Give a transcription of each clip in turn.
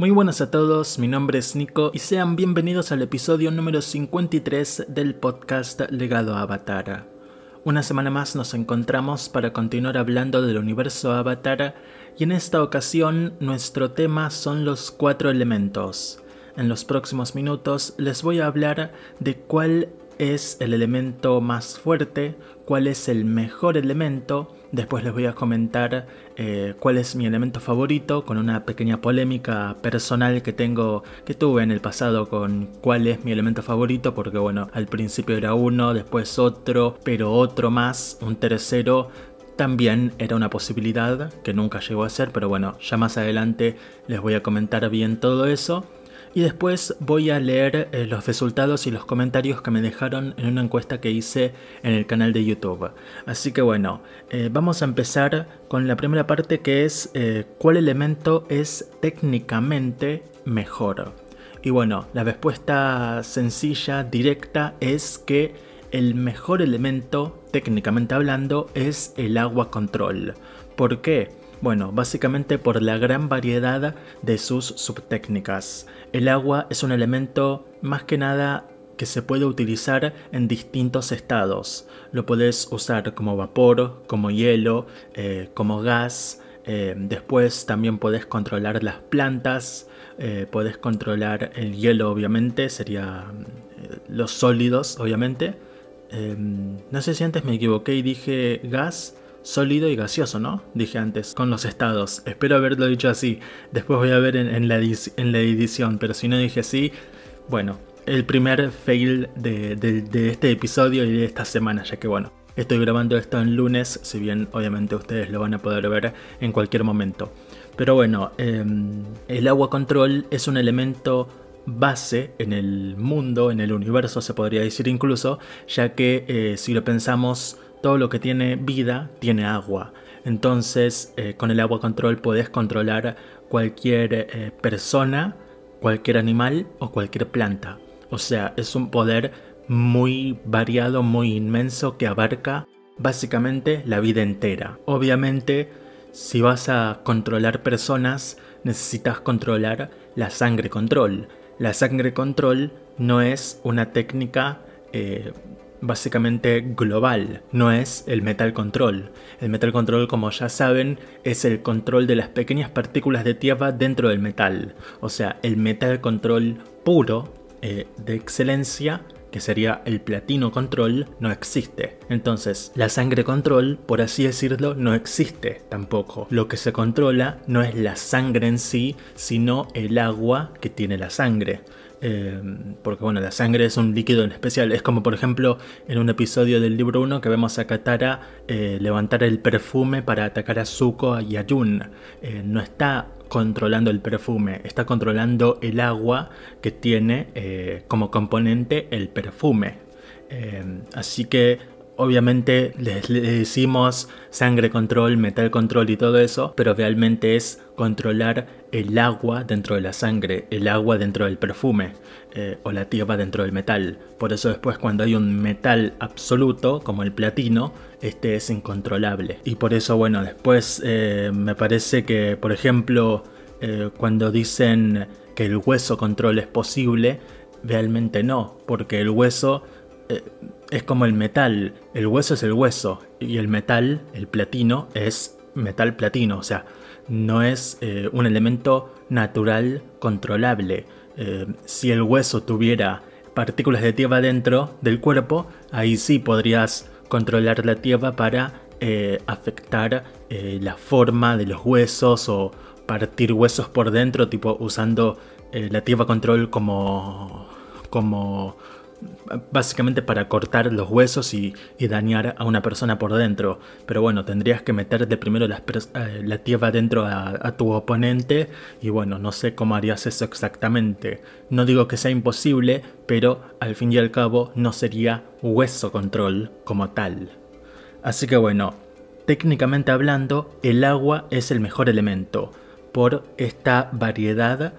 Muy buenas a todos, mi nombre es Nico y sean bienvenidos al episodio número 53 del podcast Legado Avatar. Una semana más nos encontramos para continuar hablando del universo Avatar y en esta ocasión nuestro tema son los cuatro elementos. En los próximos minutos les voy a hablar de cuál es el elemento más fuerte, cuál es el mejor elemento, Después les voy a comentar eh, cuál es mi elemento favorito con una pequeña polémica personal que tengo que tuve en el pasado con cuál es mi elemento favorito porque bueno, al principio era uno, después otro, pero otro más, un tercero también era una posibilidad que nunca llegó a ser, pero bueno, ya más adelante les voy a comentar bien todo eso. Y después voy a leer eh, los resultados y los comentarios que me dejaron en una encuesta que hice en el canal de YouTube. Así que bueno, eh, vamos a empezar con la primera parte que es eh, cuál elemento es técnicamente mejor. Y bueno, la respuesta sencilla, directa, es que el mejor elemento, técnicamente hablando, es el agua control. ¿Por qué? Bueno, básicamente por la gran variedad de sus subtécnicas. El agua es un elemento más que nada que se puede utilizar en distintos estados. Lo puedes usar como vapor, como hielo, eh, como gas. Eh, después también puedes controlar las plantas, eh, puedes controlar el hielo obviamente, sería los sólidos obviamente. Em, no sé si antes me equivoqué y dije gas, sólido y gaseoso, ¿no? Dije antes, con los estados. Espero haberlo dicho así. Después voy a ver en, la, en la, edición, pero si no dije así, bueno, el primer fail de, este episodio y de esta semana, ya que bueno, estoy grabando esto en lunes, si bien obviamente ustedes lo van a poder ver en cualquier momento. Pero bueno, em, el agua control es un elemento base en el mundo, en el universo se podría decir incluso, ya que eh, si lo pensamos todo lo que tiene vida tiene agua. Entonces, eh, con el agua control puedes controlar cualquier eh, persona, cualquier animal o cualquier planta. O sea, es un poder muy variado, muy inmenso que abarca básicamente la vida entera. Obviamente, si vas a controlar personas, necesitas controlar la sangre control. La sangre control no es una técnica eh, básicamente global, no es el metal control. El metal control, como ya saben, es el control de las pequeñas partículas de tierra dentro del metal. O sea, el metal control puro, eh, de excelencia, que sería el platino control, no existe. Entonces, la sangre control, por así decirlo, no existe tampoco. Lo que se controla no es la sangre en sí, sino el agua que tiene la sangre. Eh, porque bueno, la sangre es un líquido en especial. Es como por ejemplo en un episodio del libro 1 que vemos a Katara eh, levantar el perfume para atacar a Zuko y a eh, no está controlando el perfume, está controlando el agua que tiene como componente el perfume. así que obviamente les, decimos sangre control, metal control y todo eso, pero realmente es controlar el agua dentro de la sangre, el agua dentro del perfume eh, o la tierra dentro del metal. Por eso después cuando hay un metal absoluto, como el platino, este es incontrolable. Y por eso, bueno, después eh, me parece que, por ejemplo, eh, cuando dicen que el hueso control es posible, realmente no, porque el hueso es como el metal, el hueso es el hueso y el metal, el platino, es metal platino, o sea, no es eh, un elemento natural controlable. Eh, si el hueso tuviera partículas de tierra dentro del cuerpo, ahí sí podrías controlar la tierra para eh, afectar la forma de los huesos o partir huesos por dentro, tipo usando la tierra control como, como básicamente para cortar los huesos y, dañar a una persona por dentro. Pero bueno, tendrías que de primero eh, la tierra dentro a, a, tu oponente y bueno, no sé cómo harías eso exactamente. No digo que sea imposible, pero al fin y al cabo no sería hueso control como tal. Así que bueno, técnicamente hablando, el agua es el mejor elemento por esta variedad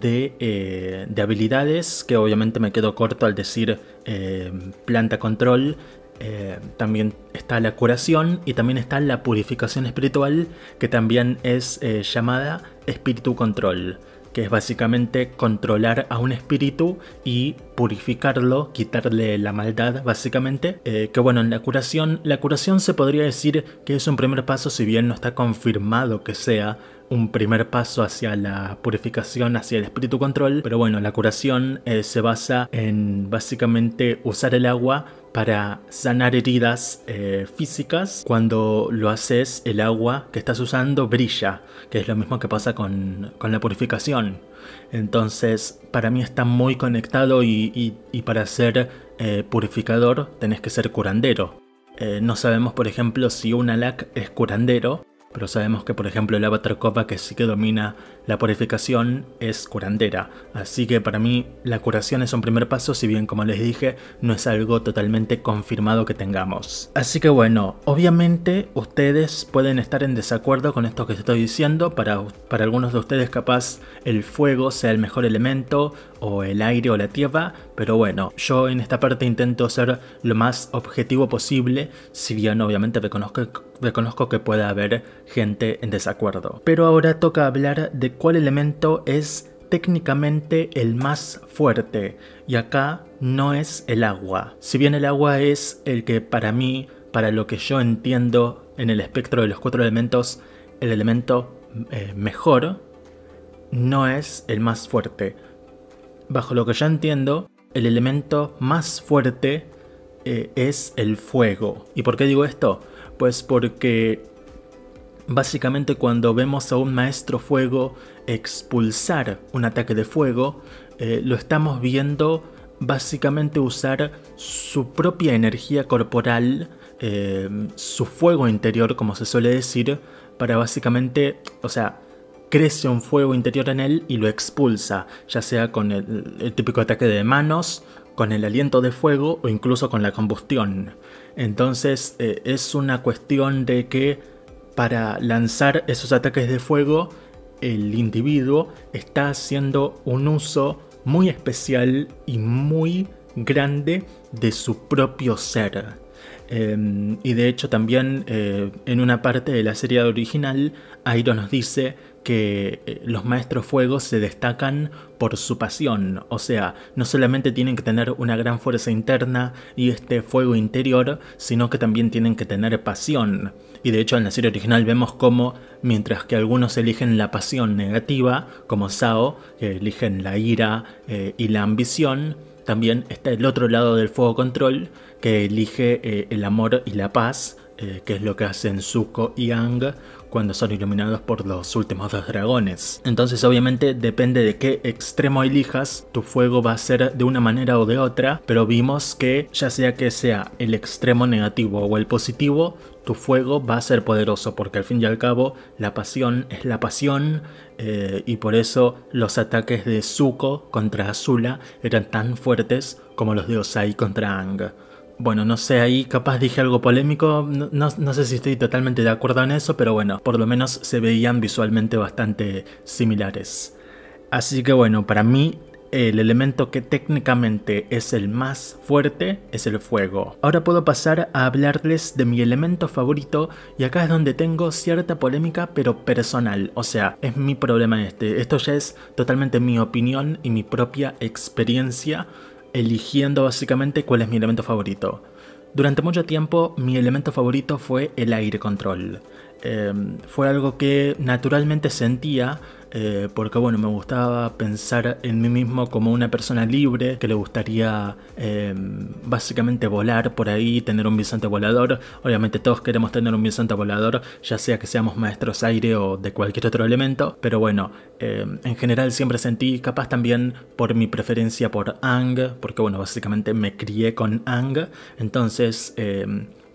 eh, de, habilidades, que obviamente me quedo corto al decir eh, planta control. Eh, también está la curación y también está la purificación espiritual, que también es llamada espíritu control, que es básicamente controlar a un espíritu y purificarlo, quitarle la maldad, básicamente. que bueno, en la curación, la curación se podría decir que es un primer paso, si bien no está confirmado que sea un primer paso hacia la purificación, hacia el espíritu control, pero bueno, la curación eh, se basa en básicamente usar el agua para sanar heridas eh, físicas. Cuando lo haces, el agua que estás usando brilla, que es lo mismo que pasa con, la purificación. Entonces, para mí está muy conectado y, para ser eh, purificador tenés que ser curandero. no sabemos, por ejemplo, si un Alac es curandero, pero sabemos que por ejemplo el avatar copa que sí que domina la purificación es curandera, así que para mí la curación es un primer paso, si bien como les dije no es algo totalmente confirmado que tengamos. Así que bueno, obviamente ustedes pueden estar en desacuerdo con esto que estoy diciendo, para, para algunos de ustedes capaz el fuego sea el mejor elemento o el aire o la tierra, pero bueno, yo en esta parte intento ser lo más objetivo posible, si bien obviamente reconozco Reconozco que puede haber gente en desacuerdo. Pero ahora toca hablar de cuál elemento es técnicamente el más fuerte. Y acá no es el agua. Si bien el agua es el que para mí, para lo que yo entiendo en el espectro de los cuatro elementos, el elemento eh, mejor, no es el más fuerte. Bajo lo que yo entiendo, el elemento más fuerte eh, es el fuego. ¿Y por qué digo esto? Pues porque básicamente cuando vemos a un maestro fuego expulsar un ataque de fuego, eh, lo estamos viendo básicamente usar su propia energía corporal, eh, su fuego interior, como se suele decir, para básicamente, o sea, crece un fuego interior en él y lo expulsa, ya sea con el típico ataque de manos, con el aliento de fuego o incluso con la combustión. Entonces eh, es una cuestión de que para lanzar esos ataques de fuego, el individuo está haciendo un uso muy especial y muy grande de su propio ser. Em, y de hecho también eh, en una parte de la serie original, Airo nos dice que eh, los maestros fuegos se destacan por su pasión, o sea, no solamente tienen que tener una gran fuerza interna y este fuego interior, sino que también tienen que tener pasión. Y de hecho en la serie original vemos cómo, mientras que algunos eligen la pasión negativa, como Sao, que eligen la ira eh, y la ambición, también está el otro lado del fuego control, que elige eh, el amor y la paz, que es lo que hacen Zuko y Ang, cuando son iluminados por los últimos dos dragones. Entonces obviamente depende de qué extremo elijas, tu fuego va a ser de una manera o de otra, pero vimos que ya sea que sea el extremo negativo o el positivo, tu fuego va a ser poderoso, porque al fin y al cabo la pasión es la pasión eh, y por eso los ataques de Zuko contra Azula eran tan fuertes como los de Osai contra Ang. Bueno, no sé, ahí capaz dije algo polémico, no, sé si estoy totalmente de acuerdo en eso, pero bueno, por lo menos se veían visualmente bastante similares. Así que bueno, para mí el elemento que técnicamente es el más fuerte es el fuego. Ahora puedo pasar a hablarles de mi elemento favorito y acá es donde tengo cierta polémica pero personal, o sea, es mi problema este. Esto ya es totalmente mi opinión y mi propia experiencia eligiendo básicamente cuál es mi elemento favorito. Durante mucho tiempo mi elemento favorito fue el aire control. Em, fue algo que naturalmente sentía eh, porque bueno, me gustaba pensar en mí mismo como una persona libre que le gustaría em, básicamente volar por ahí, tener un visante volador. Obviamente todos queremos tener un bisonte volador, ya sea que seamos maestros aire o de cualquier otro elemento, pero bueno, em, en general siempre sentí capaz también por mi preferencia por Ang, porque bueno, básicamente me crié con Ang, entonces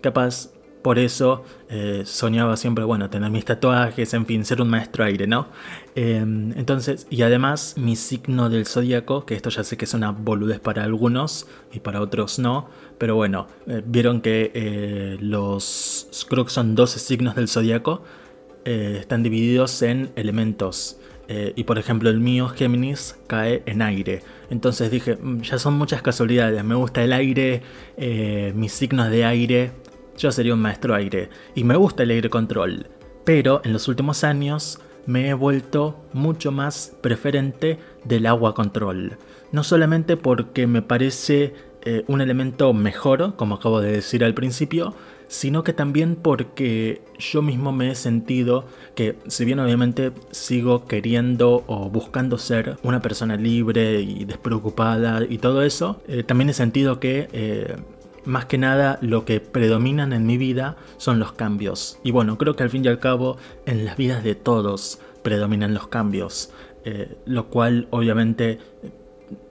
capaz por eso eh, soñaba siempre, bueno, tener mis tatuajes, en fin, ser un maestro aire, ¿no? Em, entonces, y además mi signo del zodíaco, que esto ya sé que es una boludez para algunos y para otros no, pero bueno, eh, vieron que eh, los, creo que son 12 signos del zodíaco, están divididos en elementos. y por ejemplo el mío Géminis cae en aire. Entonces dije, mm, ya son muchas casualidades, me gusta el aire, mis signos de aire, yo sería un maestro aire y me gusta el aire control, pero en los últimos años me he vuelto mucho más preferente del agua control, no solamente porque me parece eh, un elemento mejor, como acabo de decir al principio, sino que también porque yo mismo me he sentido que si bien obviamente sigo queriendo o buscando ser una persona libre y despreocupada y todo eso, eh, también he sentido que eh, más que nada lo que predominan en mi vida son los cambios. Y bueno, creo que al fin y al cabo en las vidas de todos predominan los cambios, eh, lo cual obviamente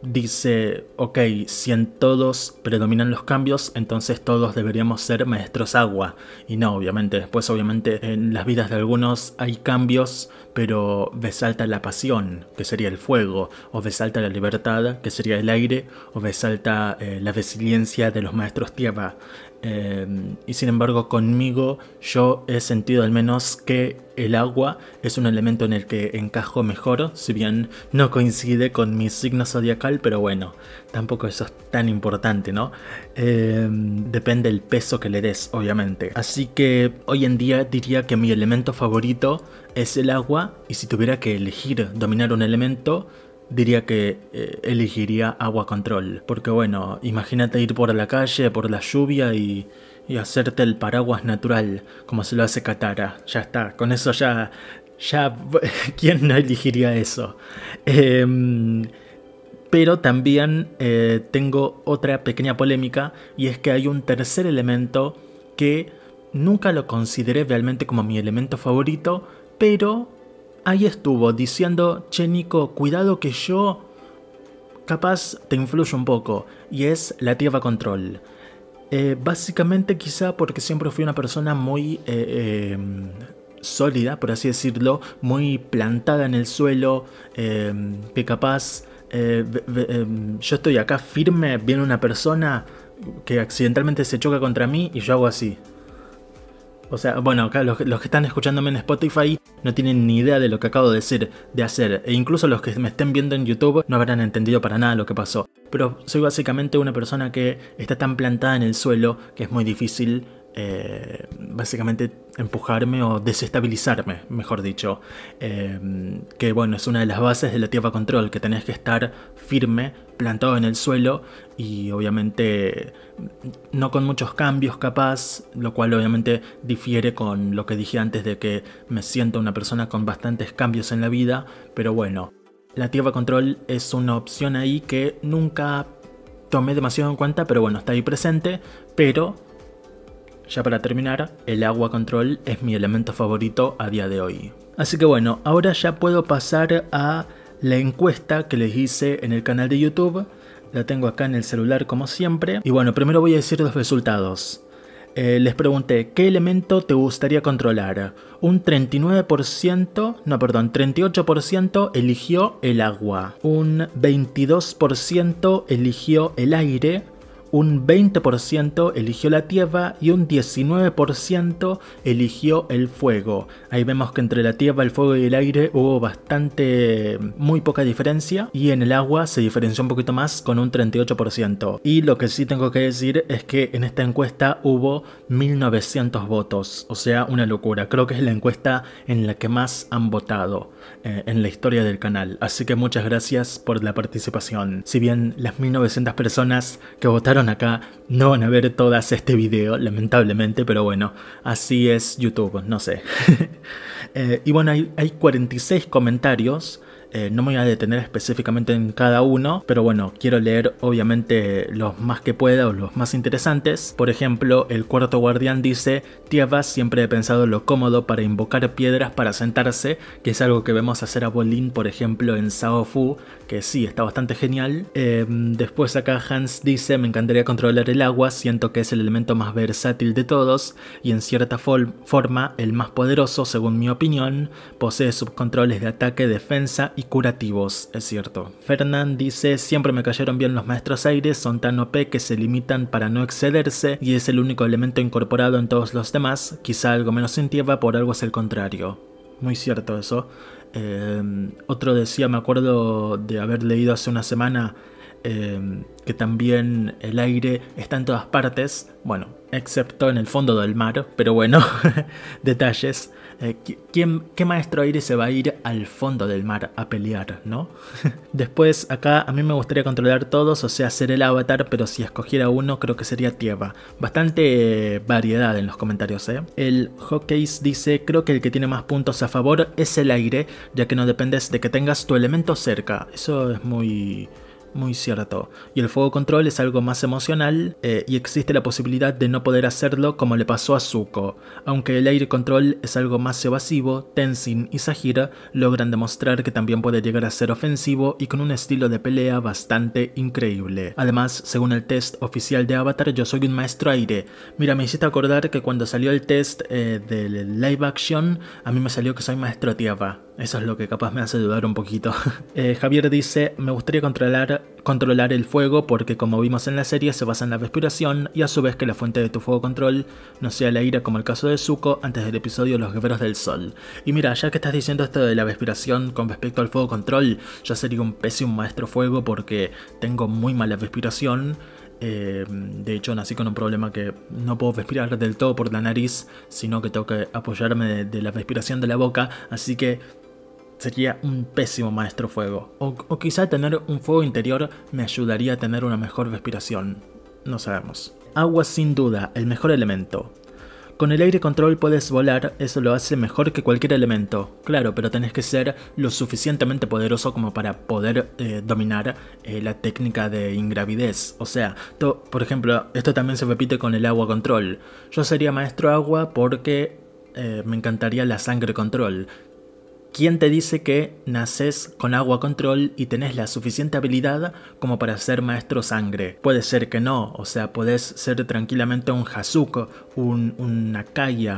dice, ok, si en todos predominan los cambios, entonces todos deberíamos ser maestros agua. Y no, obviamente, después obviamente en las vidas de algunos hay cambios, pero resalta la pasión, que sería el fuego, o resalta la libertad, que sería el aire, o resalta eh, la resiliencia de los maestros tierra. Eh, y sin embargo conmigo yo he sentido al menos que el agua es un elemento en el que encajo mejor, si bien no coincide con mi signo zodiacal, pero bueno, tampoco eso es tan importante, ¿no? Eh, depende del peso que le des, obviamente. Así que hoy en día diría que mi elemento favorito es el agua, y si tuviera que elegir dominar un elemento, diría que eh, elegiría agua control. Porque bueno, imagínate ir por la calle, por la lluvia y, hacerte el paraguas natural, como se lo hace Katara. Ya está, con eso ya... Ya, ¿quién no elegiría eso? Em, pero también eh, tengo otra pequeña polémica y es que hay un tercer elemento que nunca lo consideré realmente como mi elemento favorito, pero ahí estuvo diciendo, che Nico, cuidado que yo capaz te influyo un poco, y es la Tierra Control. Eh, básicamente quizá porque siempre fui una persona muy eh, eh, sólida, por así decirlo, muy plantada en el suelo, em, que capaz em, yo estoy acá firme, viene una persona que accidentalmente se choca contra mí y yo hago así. O sea, bueno, acá los, que están escuchándome en Spotify no tienen ni idea de lo que acabo de decir, de hacer, e incluso los que me estén viendo en YouTube no habrán entendido para nada lo que pasó. Pero soy básicamente una persona que está tan plantada en el suelo que es muy difícil eh, básicamente empujarme o desestabilizarme, mejor dicho. Em, que bueno, es una de las bases de la tierra control, que tenés que estar firme, plantado en el suelo y obviamente no con muchos cambios capaz, lo cual obviamente difiere con lo que dije antes de que me siento una persona con bastantes cambios en la vida, pero bueno. La tierra control es una opción ahí que nunca tomé demasiado en cuenta, pero bueno, está ahí presente, pero ya para terminar, el agua control es mi elemento favorito a día de hoy. Así que bueno, ahora ya puedo pasar a la encuesta que les hice en el canal de YouTube. La tengo acá en el celular como siempre. Y bueno, primero voy a decir los resultados. Eh, les pregunté, ¿qué elemento te gustaría controlar? Un 39%, no perdón, 38% eligió el agua. Un 22% eligió el aire un 20% eligió la tierra y un 19% eligió el fuego. Ahí vemos que entre la tierra, el fuego y el aire hubo bastante, muy poca diferencia y en el agua se diferenció un poquito más con un 38%. Y lo que sí tengo que decir es que en esta encuesta hubo 1900 votos, o sea, una locura. Creo que es la encuesta en la que más han votado. Eh, en la historia del canal, así que muchas gracias por la participación. Si bien las 1900 personas que votaron acá no van a ver todas este video, lamentablemente, pero bueno, así es YouTube, no sé. Eh, y bueno, hay 46 comentarios eh, no me voy a detener específicamente en cada uno, pero bueno, quiero leer obviamente los más que pueda o los más interesantes. Por ejemplo, el cuarto guardián dice, "Tiavas siempre he pensado lo cómodo para invocar piedras para sentarse, que es algo que vemos hacer a Bolin, por ejemplo, en Saofu sí, está bastante genial. Em, después acá Hans dice, me encantaría controlar el agua, siento que es el elemento más versátil de todos y en cierta forma el más poderoso, según mi opinión, posee subcontroles de ataque, defensa y curativos, es cierto. Fernand dice, siempre me cayeron bien los maestros aires, son tan OP que se limitan para no excederse y es el único elemento incorporado en todos los demás, quizá algo menos en por algo es el contrario. Muy cierto eso. Em, otro decía, me acuerdo de haber leído hace una semana em, que también el aire está en todas partes, bueno, excepto en el fondo del mar, pero bueno, detalles. Eh, ¿qué maestro aire se va a ir al fondo del mar a pelear, no? Después, acá a mí me gustaría controlar todos, o sea, ser el avatar, pero si escogiera uno creo que sería Tierra. Bastante eh, variedad en los comentarios, ¿eh? El Hawkeyes dice, creo que el que tiene más puntos a favor es el aire, ya que no dependes de que tengas tu elemento cerca. Eso es muy... Muy cierto. Y el fuego control es algo más emocional eh, y existe la posibilidad de no poder hacerlo como le pasó a Zuko. Aunque el aire control es algo más evasivo, Tenzin y Sahira logran demostrar que también puede llegar a ser ofensivo y con un estilo de pelea bastante increíble. Además, según el test oficial de Avatar, yo soy un maestro aire. Mira, me hiciste acordar que cuando salió el test eh, del live action, a mí me salió que soy maestro tierra. Eso es lo que capaz me hace dudar un poquito. Eh, Javier dice, me gustaría controlar, controlar el fuego porque como vimos en la serie se basa en la respiración y a su vez que la fuente de tu fuego control no sea la ira como el caso de Zuko antes del episodio Los Guerreros del Sol. Y mira, ya que estás diciendo esto de la respiración con respecto al fuego control, yo sería un pésimo maestro fuego porque tengo muy mala respiración. Eh, de hecho, nací con un problema que no puedo respirar del todo por la nariz, sino que tengo que apoyarme de la respiración de la boca. Así que sería un pésimo maestro fuego. O, quizá tener un fuego interior me ayudaría a tener una mejor respiración. No sabemos. Agua sin duda, el mejor elemento. Con el aire control puedes volar, eso lo hace mejor que cualquier elemento. Claro, pero tenés que ser lo suficientemente poderoso como para poder eh, dominar eh, la técnica de ingravidez. O sea, por ejemplo, esto también se repite con el agua control. Yo sería maestro agua porque eh, me encantaría la sangre control. ¿Quién te dice que naces con agua control y tenés la suficiente habilidad como para ser maestro sangre? Puede ser que no, o sea, podés ser tranquilamente un Hazuko, un, una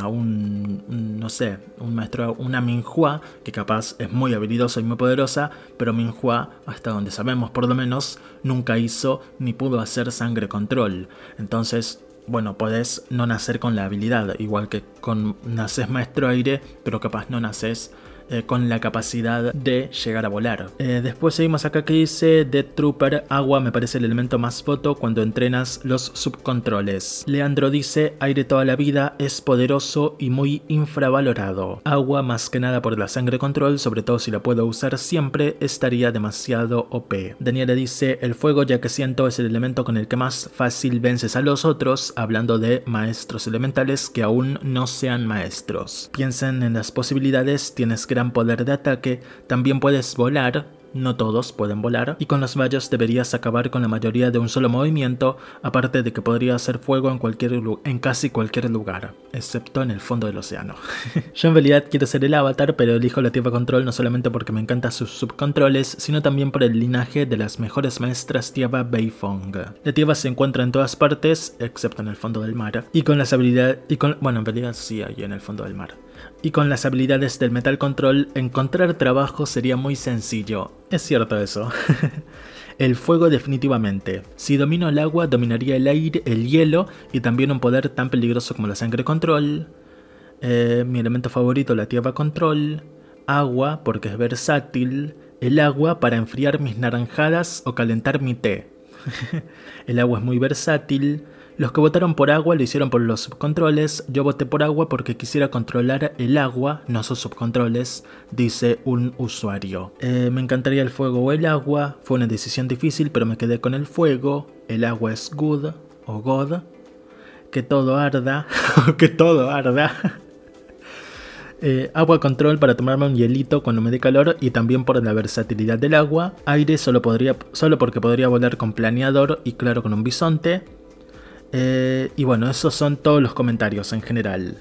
un, no sé, un maestro, una Minhua, que capaz es muy habilidosa y muy poderosa, pero Minhua, hasta donde sabemos por lo menos, nunca hizo ni pudo hacer sangre control. Entonces, bueno, podés no nacer con la habilidad, igual que con naces maestro aire, pero capaz no naces eh, con la capacidad de llegar a volar. Eh, después seguimos acá que dice Dead Trooper agua me parece el elemento más foto cuando entrenas los subcontroles. Leandro dice aire toda la vida es poderoso y muy infravalorado. Agua más que nada por la sangre control, sobre todo si la puedo usar siempre, estaría demasiado OP. Daniela dice el fuego ya que siento es el elemento con el que más fácil vences a los otros, hablando de maestros elementales que aún no sean maestros. Piensen en las posibilidades, tienes que gran poder de ataque, también puedes volar no todos pueden volar, y con los vallos deberías acabar con la mayoría de un solo movimiento, aparte de que podría hacer fuego en, cualquier, en casi cualquier lugar, excepto en el fondo del océano. Yo en realidad quiero ser el avatar, pero elijo la Tierra Control no solamente porque me encantan sus subcontroles, sino también por el linaje de las mejores maestras Tierra Beifong. La Tierra se encuentra en todas partes, excepto en el fondo del mar, y con las habilidades... Y bueno, en realidad sí hay en el fondo del mar. Y con las habilidades del Metal Control, encontrar trabajo sería muy sencillo, es cierto eso. el fuego definitivamente. Si domino el agua, dominaría el aire, el hielo y también un poder tan peligroso como la sangre control. Eh, mi elemento favorito, la tierra control. Agua, porque es versátil. El agua para enfriar mis naranjadas o calentar mi té. el agua es muy versátil. Los que votaron por agua lo hicieron por los subcontroles, yo voté por agua porque quisiera controlar el agua, no sus subcontroles, dice un usuario. Eh, me encantaría el fuego o el agua, fue una decisión difícil pero me quedé con el fuego, el agua es good o god, que todo arda, que todo arda. Eh, agua control para tomarme un hielito cuando me dé calor y también por la versatilidad del agua. Aire solo, podría, solo porque podría volar con planeador y claro con un bisonte. Eh, y bueno, esos son todos los comentarios en general.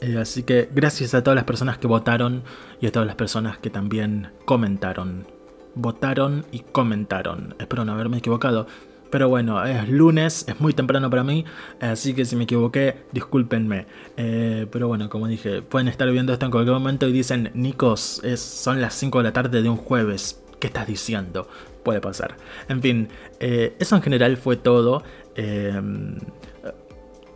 Eh, así que gracias a todas las personas que votaron y a todas las personas que también comentaron. Votaron y comentaron. Espero no haberme equivocado. Pero bueno, es lunes, es muy temprano para mí, así que si me equivoqué, discúlpenme. Eh, pero bueno, como dije, pueden estar viendo esto en cualquier momento y dicen, Nicos, es, son las 5 de la tarde de un jueves ¿Qué estás diciendo? Puede pasar. En fin, eh, eso en general fue todo. Eh,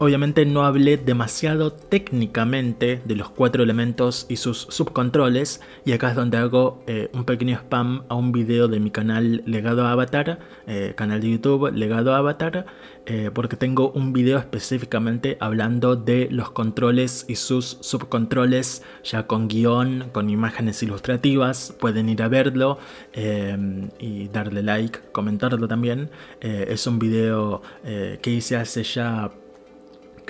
Obviamente no hablé demasiado técnicamente de los cuatro elementos y sus subcontroles y acá es donde hago eh, un pequeño spam a un video de mi canal Legado a Avatar, eh, canal de YouTube Legado a Avatar, eh, porque tengo un video específicamente hablando de los controles y sus subcontroles ya con guión, con imágenes ilustrativas, pueden ir a verlo y darle like, comentarlo también. es un video que hice hace ya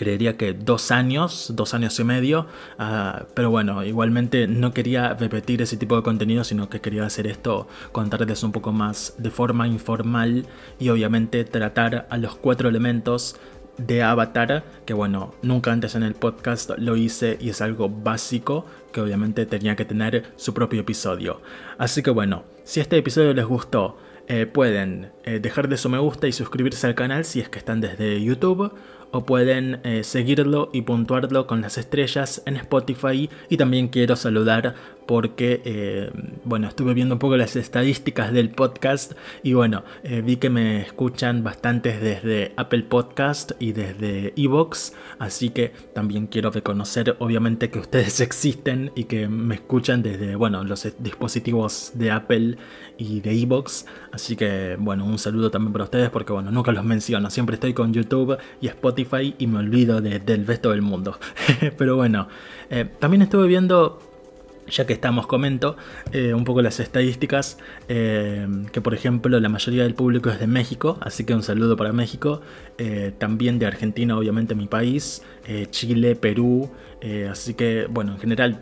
creería que dos años, dos años y medio, ah, pero bueno, igualmente no quería repetir ese tipo de contenido, sino que quería hacer esto, contarles un poco más de forma informal y obviamente tratar a los cuatro elementos de Avatar, que bueno, nunca antes en el podcast lo hice y es algo básico que obviamente tenía que tener su propio episodio. Así que bueno, si este episodio les gustó, eh, pueden eh, dejar de su me gusta y suscribirse al canal si es que están desde YouTube o pueden eh, seguirlo y puntuarlo con las estrellas en Spotify. Y también quiero saludar porque, eh, bueno, estuve viendo un poco las estadísticas del podcast y bueno, eh, vi que me escuchan bastantes desde Apple Podcast y desde Evox, así que también quiero reconocer obviamente que ustedes existen y que me escuchan desde, bueno, los dispositivos de Apple y de Evox, así que, bueno, un saludo también para ustedes porque, bueno, nunca los menciono, siempre estoy con YouTube y Spotify y me olvido del resto del mundo. Pero bueno, eh, también estuve viendo ya que estamos, comento eh, un poco las estadísticas, eh, que por ejemplo la mayoría del público es de México, así que un saludo para México, eh, también de Argentina, obviamente mi país, Chile, Perú, así que bueno, en general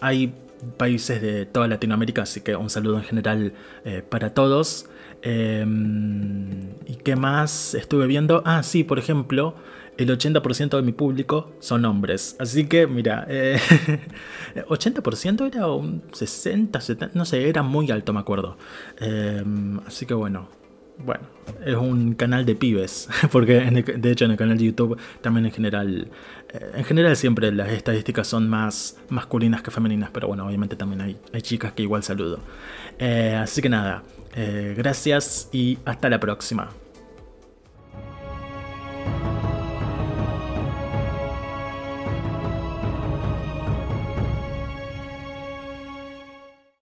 hay países de toda Latinoamérica, así que un saludo en general para todos. ¿Y qué más estuve viendo? Ah, sí, por ejemplo, el 80% de mi público son hombres. Así que, mira, 80% eh, era un 60, 70, no sé, era muy alto, me acuerdo. Eh, así que bueno, bueno, es un canal de pibes, porque de hecho en el canal de YouTube también en general, eh, en general siempre las estadísticas son más masculinas que femeninas, pero bueno, obviamente también hay, hay chicas que igual saludo. así que nada, gracias y hasta la próxima.